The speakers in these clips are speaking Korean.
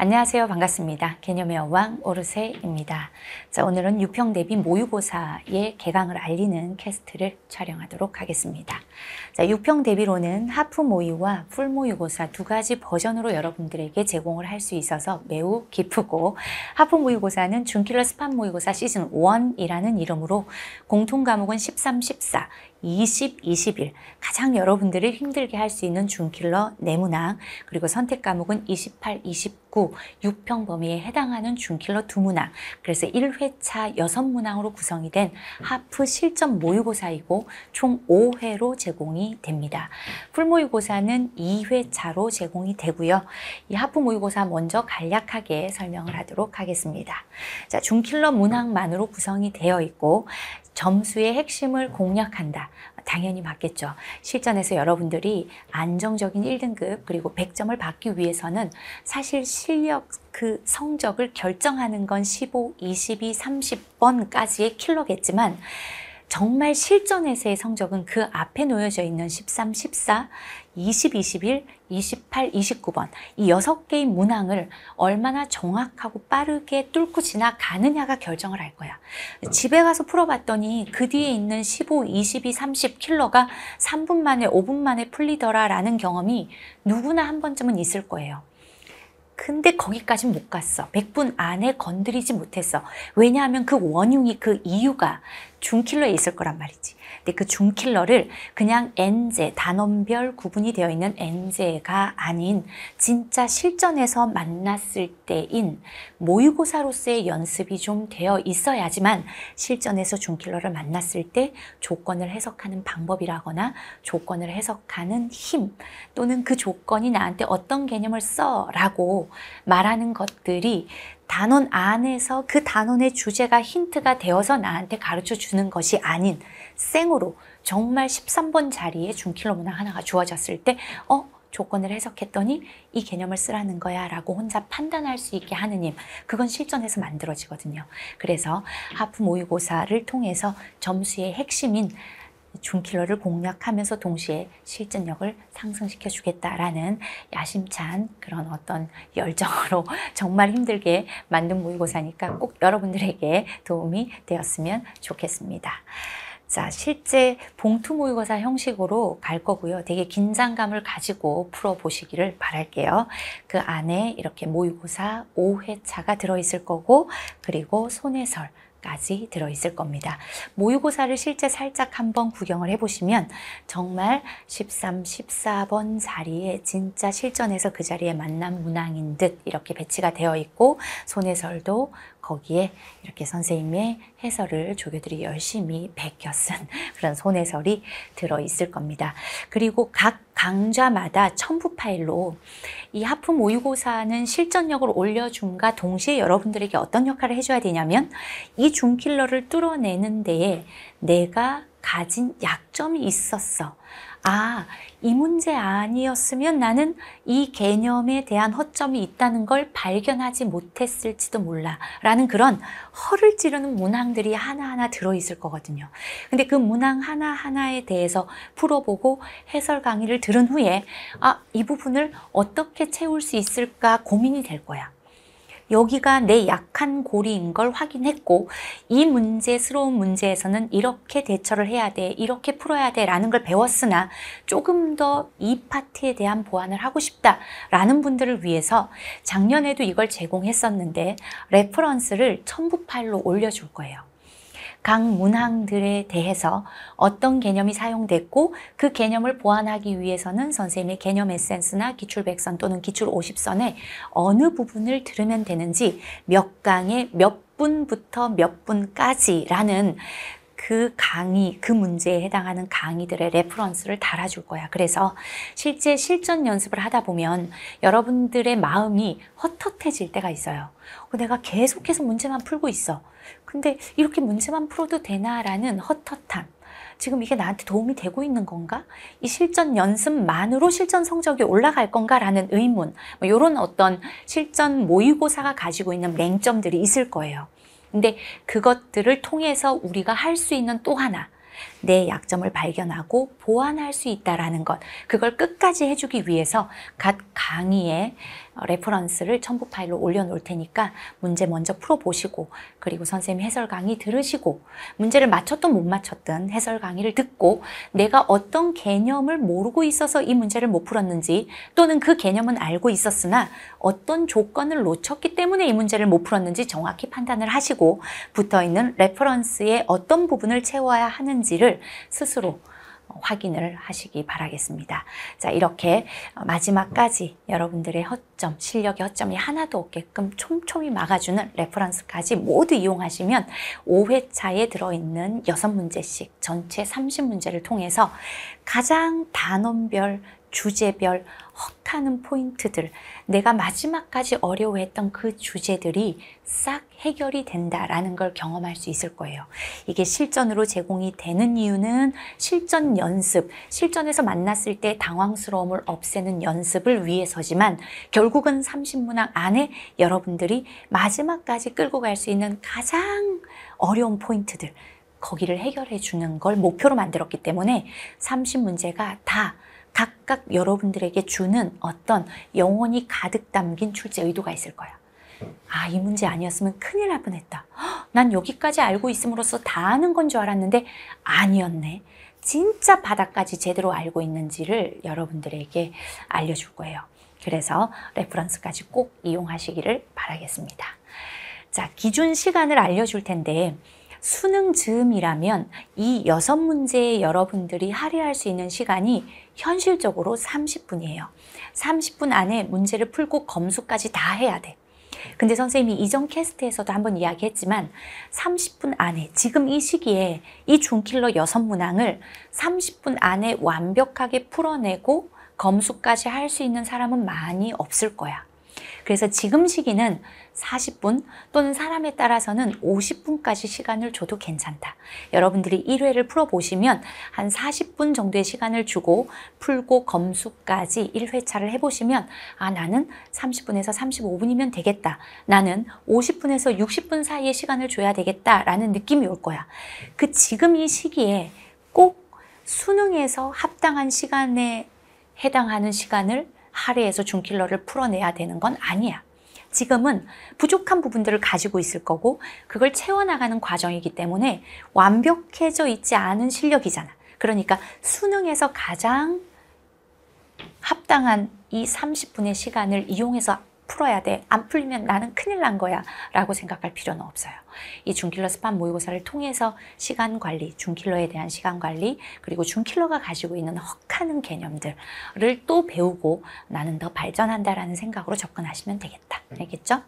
안녕하세요. 반갑습니다. 개념의 여왕 오르세입니다. 자, 오늘은 육평 대비 모의고사의 개강을 알리는 캐스트를 촬영하도록 하겠습니다. 자, 육평 대비로는 하프 모의와 풀 모의고사 두 가지 버전으로 여러분들에게 제공을 할 수 있어서 매우 기쁘고 하프 모의고사는 준킬러 스팟 모의고사 시즌 1이라는 이름으로 공통 과목은 13, 14, 20, 21 가장 여러분들을 힘들게 할 수 있는 중킬러 네문항 그리고 선택 과목은 28, 29 6평 범위에 해당하는 중킬러 두 문항 그래서 1회차 6문항으로 구성이 된 하프 실전 모의고사이고 총 5회로 제공이 됩니다. 풀모의고사는 2회차로 제공이 되고요. 이 하프 모의고사 먼저 간략하게 설명을 하도록 하겠습니다. 자, 중킬러 문항만으로 구성이 되어 있고 점수의 핵심을 공략한다. 당연히 맞겠죠. 실전에서 여러분들이 안정적인 1등급 그리고 100점을 받기 위해서는 사실 실력 그 성적을 결정하는 건 15, 22, 30번까지의 킬러겠지만 정말 실전에서의 성적은 그 앞에 놓여져 있는 13, 14, 20, 21, 28, 29번 이 6개의 문항을 얼마나 정확하고 빠르게 뚫고 지나가느냐가 결정을 할 거야. 집에 가서 풀어봤더니 그 뒤에 있는 15, 22, 30 킬러가 3분 만에 5분 만에 풀리더라 라는 경험이 누구나 한 번쯤은 있을 거예요. 근데 거기까진 못 갔어. 100분 안에 건드리지 못했어. 왜냐하면 그 원흉이 그 이유가 중킬러에 있을 거란 말이지. 근데 그 중킬러를 그냥 엔제, 단원별 구분이 되어 있는 엔제가 아닌 진짜 실전에서 만났을 때인 모의고사로서의 연습이 좀 되어 있어야지만 실전에서 중킬러를 만났을 때 조건을 해석하는 방법이라거나 조건을 해석하는 힘 또는 그 조건이 나한테 어떤 개념을 써라고 말하는 것들이 단원 안에서 그 단원의 주제가 힌트가 되어서 나한테 가르쳐 주는 것이 아닌 생으로 정말 13번 자리에 중킬로 문항 하나가 주어졌을 때 어? 조건을 해석했더니 이 개념을 쓰라는 거야 라고 혼자 판단할 수 있게 하느님 그건 실전에서 만들어지거든요 그래서 하프 모의고사를 통해서 점수의 핵심인 중킬러를 공략하면서 동시에 실전력을 상승시켜 주겠다라는 야심찬 그런 어떤 열정으로 정말 힘들게 만든 모의고사니까 꼭 여러분들에게 도움이 되었으면 좋겠습니다. 자, 실제 봉투 모의고사 형식으로 갈 거고요. 되게 긴장감을 가지고 풀어보시기를 바랄게요. 그 안에 이렇게 모의고사 5회차가 들어있을 거고, 그리고 손해설, 까지 들어있을 겁니다. 모의고사를 실제 살짝 한번 구경을 해보시면 정말 13, 14번 자리에 진짜 실전에서 그 자리에 만난 문항인 듯 이렇게 배치가 되어 있고 손해설도 거기에 이렇게 선생님의 해설을 조교들이 열심히 베껴 쓴 그런 손해설이 들어있을 겁니다. 그리고 각 강좌마다 첨부 파일로 이하품 모의고사는 실전력을 올려줌과 동시에 여러분들에게 어떤 역할을 해줘야 되냐면 이 중킬러를 뚫어내는 데에 내가 가진 약점이 있었어. 아, 이 문제 아니었으면 나는 이 개념에 대한 허점이 있다는 걸 발견하지 못했을지도 몰라. 라는 그런 허를 찌르는 문항들이 하나하나 들어있을 거거든요. 근데 그 문항 하나하나에 대해서 풀어보고 해설 강의를 들은 후에, 아, 이 부분을 어떻게 채울 수 있을까 고민이 될 거야. 여기가 내 약한 고리인 걸 확인했고 이 문제스러운 문제에서는 이렇게 대처를 해야 돼 이렇게 풀어야 돼 라는 걸 배웠으나 조금 더 이 파트에 대한 보완을 하고 싶다 라는 분들을 위해서 작년에도 이걸 제공했었는데 레퍼런스를 첨부 파일로 올려줄 거예요 각 문항들에 대해서 어떤 개념이 사용됐고 그 개념을 보완하기 위해서는 선생님의 개념 에센스나 기출 100선 또는 기출 50선에 어느 부분을 들으면 되는지 몇 강에 몇 분부터 몇 분까지라는 그 강의, 그 문제에 해당하는 강의들의 레퍼런스를 달아줄 거야. 그래서 실제 실전 연습을 하다 보면 여러분들의 마음이 헛헛해질 때가 있어요. 어, 내가 계속해서 문제만 풀고 있어. 근데 이렇게 문제만 풀어도 되나라는 헛헛함. 지금 이게 나한테 도움이 되고 있는 건가? 이 실전 연습만으로 실전 성적이 올라갈 건가라는 의문, 뭐 이런 어떤 실전 모의고사가 가지고 있는 맹점들이 있을 거예요. 근데 그것들을 통해서 우리가 할 수 있는 또 하나 내 약점을 발견하고 보완할 수 있다라는 것 그걸 끝까지 해주기 위해서 각 강의에 레퍼런스를 첨부 파일로 올려놓을 테니까 문제 먼저 풀어보시고 그리고 선생님 해설 강의 들으시고 문제를 맞췄든 못 맞췄든 해설 강의를 듣고 내가 어떤 개념을 모르고 있어서 이 문제를 못 풀었는지 또는 그 개념은 알고 있었으나 어떤 조건을 놓쳤기 때문에 이 문제를 못 풀었는지 정확히 판단을 하시고 붙어있는 레퍼런스의 어떤 부분을 채워야 하는지를 것들을 스스로 확인을 하시기 바라겠습니다. 자, 이렇게 마지막까지 여러분들의 허점, 실력의 허점이 하나도 없게끔 촘촘히 막아주는 레퍼런스까지 모두 이용하시면 5회차에 들어있는 6문제씩 전체 30문제를 통해서 가장 단원별 주제별 헉하는 포인트들, 내가 마지막까지 어려워했던 그 주제들이 싹 해결이 된다라는 걸 경험할 수 있을 거예요. 이게 실전으로 제공이 되는 이유는 실전 연습, 실전에서 만났을 때 당황스러움을 없애는 연습을 위해서지만 결국은 삼신문항 안에 여러분들이 마지막까지 끌고 갈 수 있는 가장 어려운 포인트들, 거기를 해결해 주는 걸 목표로 만들었기 때문에 삼신문제가 다 각각 여러분들에게 주는 어떤 영혼이 가득 담긴 출제 의도가 있을 거야. 아, 이 문제 아니었으면 큰일 날 뻔했다. 헉, 난 여기까지 알고 있음으로써 다 아는 건 줄 알았는데 아니었네. 진짜 바닥까지 제대로 알고 있는지를 여러분들에게 알려줄 거예요. 그래서 레퍼런스까지 꼭 이용하시기를 바라겠습니다. 자, 기준 시간을 알려줄 텐데 수능 즈음이라면 이 여섯 문제에 여러분들이 할애할 수 있는 시간이 현실적으로 30분이에요. 30분 안에 문제를 풀고 검수까지 다 해야 돼. 근데 선생님이 이전 캐스트에서도 한번 이야기했지만 30분 안에 지금 이 시기에 이 중킬러 여섯 문항을 30분 안에 완벽하게 풀어내고 검수까지 할 수 있는 사람은 많이 없을 거야. 그래서 지금 시기는 40분 또는 사람에 따라서는 50분까지 시간을 줘도 괜찮다. 여러분들이 1회를 풀어보시면 한 40분 정도의 시간을 주고 풀고 검수까지 1회차를 해보시면 아 나는 30분에서 35분이면 되겠다. 나는 50분에서 60분 사이에 시간을 줘야 되겠다라는 느낌이 올 거야. 그 지금 이 시기에 꼭 수능에서 합당한 시간에 해당하는 시간을 하애에서 중킬러를 풀어내야 되는 건 아니야. 지금은 부족한 부분들을 가지고 있을 거고 그걸 채워나가는 과정이기 때문에 완벽해져 있지 않은 실력이잖아. 그러니까 수능에서 가장 합당한 이 30분의 시간을 이용해서 풀어야 돼. 안 풀리면 나는 큰일 난 거야. 라고 생각할 필요는 없어요. 이 중킬러 스판 모의고사를 통해서 시간 관리, 중킬러에 대한 시간 관리, 그리고 중킬러가 가지고 있는 헉하는 개념들을 또 배우고 나는 더 발전한다라는 생각으로 접근하시면 되겠다. 알겠죠?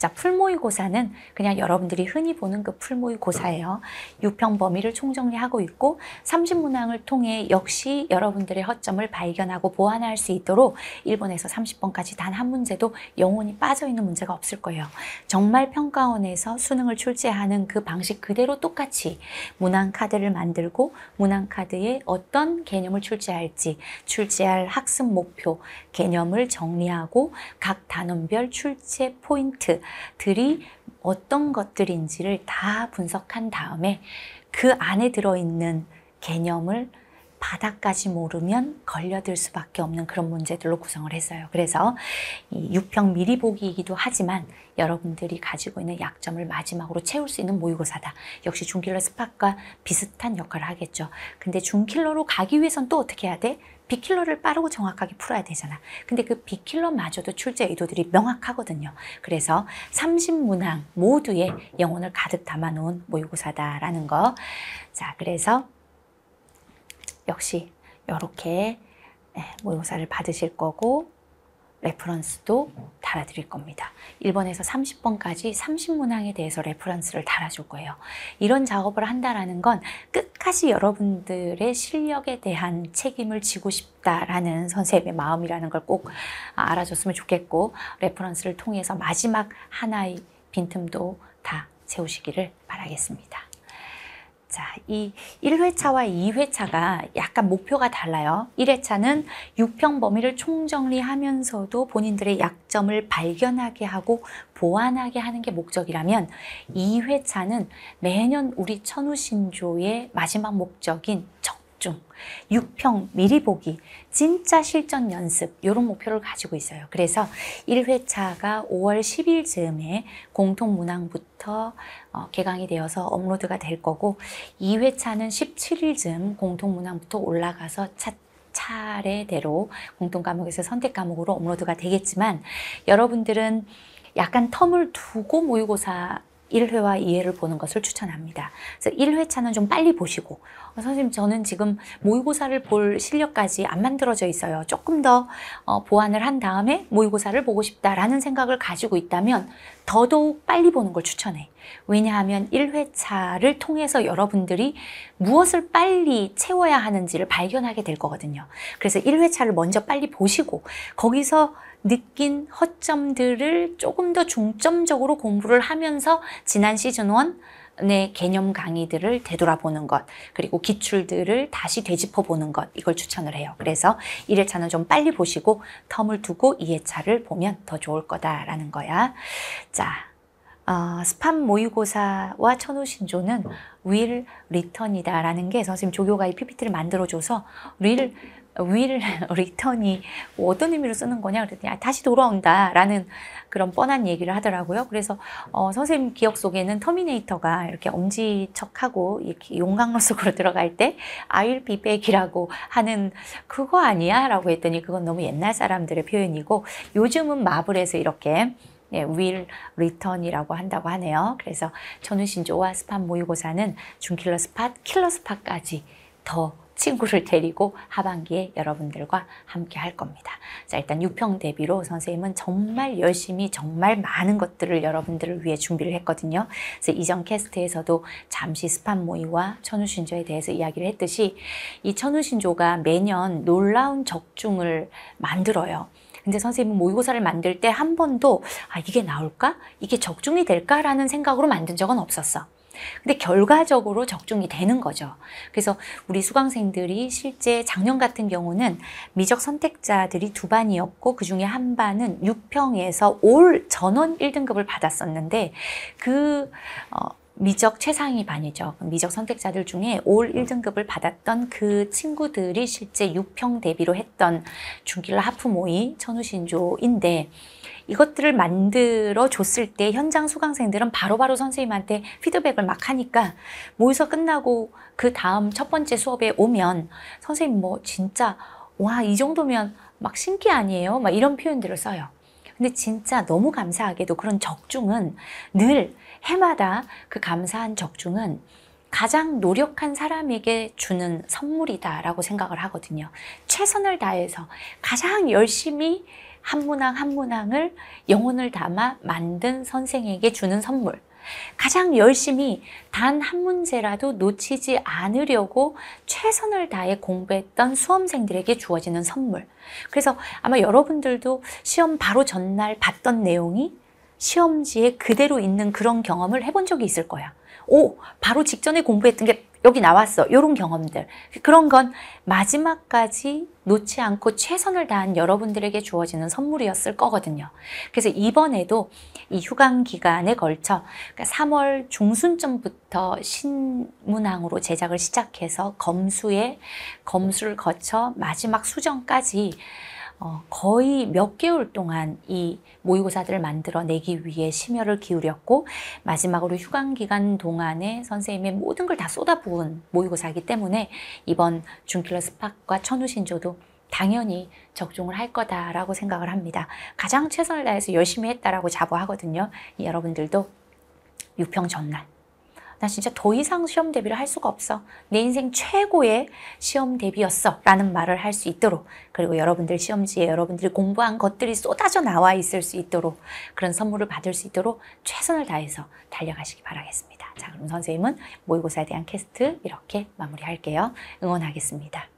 자, 풀모의고사는 그냥 여러분들이 흔히 보는 그 풀모의고사예요. 유평 범위를 총정리하고 있고 30문항을 통해 역시 여러분들의 허점을 발견하고 보완할 수 있도록 일본에서 30번까지 단 한 문제도 영혼이 빠져있는 문제가 없을 거예요. 정말 평가원에서 수능을 출제하는 그 방식 그대로 똑같이 문항카드를 만들고 문항카드에 어떤 개념을 출제할지 출제할 학습 목표 개념을 정리하고 각 단원별 출제 포인트 들이 어떤 것들인지를 다 분석한 다음에 그 안에 들어있는 개념을 바닥까지 모르면 걸려들 수밖에 없는 그런 문제들로 구성을 했어요. 그래서 이 6평 미리 보기이기도 하지만 여러분들이 가지고 있는 약점을 마지막으로 채울 수 있는 모의고사다. 역시 중킬러 스팟과 비슷한 역할을 하겠죠. 근데 중킬러로 가기 위해선 또 어떻게 해야 돼? 비킬러를 빠르고 정확하게 풀어야 되잖아. 근데 그비킬러마저도 출제 의도들이 명확하거든요. 그래서 30문항 모두에 영혼을 가득 담아놓은 모의고사다라는 거. 자, 그래서 역시 이렇게 예, 모의고사를 받으실 거고 레퍼런스도 달아드릴 겁니다. 1번에서 30번까지 30문항에 대해서 레퍼런스를 달아줄 거예요. 이런 작업을 한다라는 건 끝. 끝까지 여러분들의 실력에 대한 책임을 지고 싶다라는 선생님의 마음이라는 걸 꼭 알아줬으면 좋겠고 레퍼런스를 통해서 마지막 하나의 빈틈도 다 세우시기를 바라겠습니다. 자, 이 1회차와 2회차가 약간 목표가 달라요. 1회차는 유평 범위를 총정리하면서도 본인들의 약점을 발견하게 하고 보완하게 하는 게 목적이라면 2회차는 매년 우리 천우신조의 마지막 목적인 정 집중, 6평 미리 보기, 진짜 실전 연습 이런 목표를 가지고 있어요. 그래서 1회차가 5월 10일 즈음에 공통문항부터 어, 개강이 되어서 업로드가 될 거고 2회차는 17일 즈음 공통문항부터 올라가서 차, 차례대로 공통과목에서 선택과목으로 업로드가 되겠지만 여러분들은 약간 텀을 두고 모의고사 1회와 2회를 보는 것을 추천합니다. 그래서 1회차는 좀 빨리 보시고 어, 선생님 저는 지금 모의고사를 볼 실력까지 안 만들어져 있어요. 조금 더 어, 보완을 한 다음에 모의고사를 보고 싶다라는 생각을 가지고 있다면 더더욱 빨리 보는 걸 추천해. 왜냐하면 1회차를 통해서 여러분들이 무엇을 빨리 채워야 하는지를 발견하게 될 거거든요. 그래서 1회차를 먼저 빨리 보시고 거기서 느낀 허점들을 조금 더 중점적으로 공부를 하면서 지난 시즌 1의 개념 강의들을 되돌아보는 것 그리고 기출들을 다시 되짚어 보는 것 이걸 추천을 해요. 그래서 1회차는 좀 빨리 보시고 텀을 두고 2회차를 보면 더 좋을 거다라는 거야. 자, 어, 스팜 모의고사와 천우 신조는 윌 리턴이다라는 게 선생님 조교가 이 PPT를 만들어줘서 윌 will, return이 어떤 의미로 쓰는 거냐 그랬더니 아, 다시 돌아온다라는 그런 뻔한 얘기를 하더라고요. 그래서 어, 선생님 기억 속에는 터미네이터가 이렇게 엄지척하고 이렇게 용광로 속으로 들어갈 때 I'll be back이라고 하는 그거 아니야? 라고 했더니 그건 너무 옛날 사람들의 표현이고 요즘은 마블에서 이렇게 예, will return이라고 한다고 하네요. 그래서 전우신조와 스팟 모의고사는 중킬러 스팟, 킬러 스팟까지 더 친구를 데리고 하반기에 여러분들과 함께 할 겁니다. 자 일단 6평 대비로 선생님은 정말 열심히 정말 많은 것들을 여러분들을 위해 준비를 했거든요. 그래서 이전 캐스트에서도 잠시 스판 모의와 천우신조에 대해서 이야기를 했듯이 이 천우신조가 매년 놀라운 적중을 만들어요. 근데 선생님은 모의고사를 만들 때 한 번도 아 이게 나올까? 이게 적중이 될까라는 생각으로 만든 적은 없었어. 근데 결과적으로 적중이 되는 거죠. 그래서 우리 수강생들이 실제 작년 같은 경우는 미적 선택자들이 두 반이었고 그 중에 한 반은 6평에서 올 전원 1등급을 받았었는데 그 어, 미적 최상위 반이죠. 미적 선택자들 중에 올 1등급을 음. 받았던 그 친구들이 실제 6평 대비로 했던 중길라 하프 모이 천우신조인데 이것들을 만들어 줬을 때 현장 수강생들은 바로바로 바로 선생님한테 피드백을 막 하니까 모의서 끝나고 그 다음 첫 번째 수업에 오면 선생님 뭐 진짜 와 이 정도면 막 신기 아니에요? 막 이런 표현들을 써요. 근데 진짜 너무 감사하게도 그런 적중은 늘 해마다 그 감사한 적중은 가장 노력한 사람에게 주는 선물이다라고 생각을 하거든요. 최선을 다해서 가장 열심히 한 문항 한 문항을 영혼을 담아 만든 선생에게 주는 선물. 가장 열심히 단 한 문제라도 놓치지 않으려고 최선을 다해 공부했던 수험생들에게 주어지는 선물. 그래서 아마 여러분들도 시험 바로 전날 봤던 내용이 시험지에 그대로 있는 그런 경험을 해본 적이 있을 거야. 오, 바로 직전에 공부했던 게 여기 나왔어. 이런 경험들. 그런 건 마지막까지 놓지 않고 최선을 다한 여러분들에게 주어지는 선물이었을 거거든요. 그래서 이번에도 이 휴강 기간에 걸쳐 3월 그러니까 중순쯤부터 신문항으로 제작을 시작해서 검수에 검수를 거쳐 마지막 수정까지 어, 거의 몇 개월 동안 이 모의고사들을 만들어내기 위해 심혈을 기울였고 마지막으로 휴강 기간 동안에 선생님의 모든 걸 다 쏟아부은 모의고사이기 때문에 이번 중킬러 스팟과 천우신조도 당연히 적중을 할 거다라고 생각을 합니다. 가장 최선을 다해서 열심히 했다라고 자부하거든요. 여러분들도 유평 전날 나 진짜 더 이상 시험 대비를 할 수가 없어. 내 인생 최고의 시험 대비였어. 라는 말을 할 수 있도록 그리고 여러분들 시험지에 여러분들이 공부한 것들이 쏟아져 나와 있을 수 있도록 그런 선물을 받을 수 있도록 최선을 다해서 달려가시기 바라겠습니다. 자 그럼 선생님은 모의고사에 대한 캐스트 이렇게 마무리할게요. 응원하겠습니다.